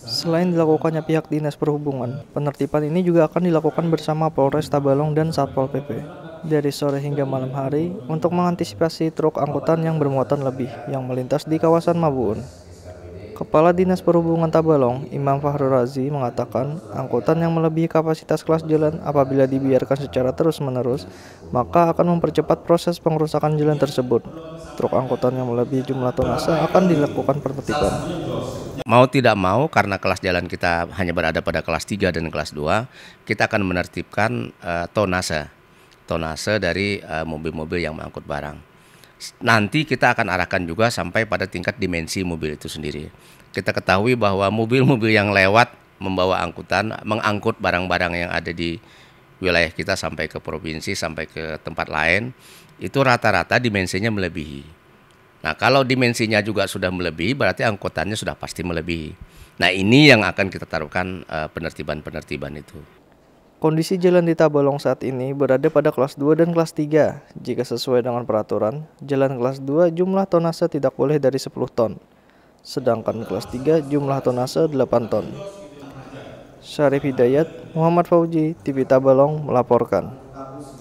Selain dilakukannya pihak Dinas Perhubungan, penertiban ini juga akan dilakukan bersama Polres Tabalong dan Satpol PP dari sore hingga malam hari untuk mengantisipasi truk angkutan yang bermuatan lebih yang melintas di kawasan Mabun. Kepala Dinas Perhubungan Tabalong, Imam Fahru Razi, mengatakan angkutan yang melebihi kapasitas kelas jalan apabila dibiarkan secara terus-menerus, maka akan mempercepat proses pengerusakan jalan tersebut. Truk angkutan yang melebihi jumlah tonase akan dilakukan penertiban. Mau tidak mau karena kelas jalan kita hanya berada pada kelas 3 dan kelas 2, kita akan menertibkan uh, tonase. Tonase dari eh, mobil-mobil uh, mobil -mobil yang mengangkut barang. Nanti kita akan arahkan juga sampai pada tingkat dimensi mobil itu sendiri. Kita ketahui bahwa mobil-mobil yang lewat membawa angkutan, mengangkut barang-barang yang ada di wilayah kita sampai ke provinsi, sampai ke tempat lain, itu rata-rata dimensinya melebihi Nah, kalau dimensinya juga sudah melebihi, berarti angkutannya sudah pasti melebihi. Nah, ini yang akan kita taruhkan eh, penertiban-penertiban itu. Kondisi jalan di Tabalong saat ini berada pada kelas 2 dan kelas 3. Jika sesuai dengan peraturan, jalan kelas 2 jumlah tonase tidak boleh dari 10 ton. Sedangkan kelas 3 jumlah tonase 8 ton. Syarif Hidayat, Muhammad Fauji, TV Tabalong melaporkan.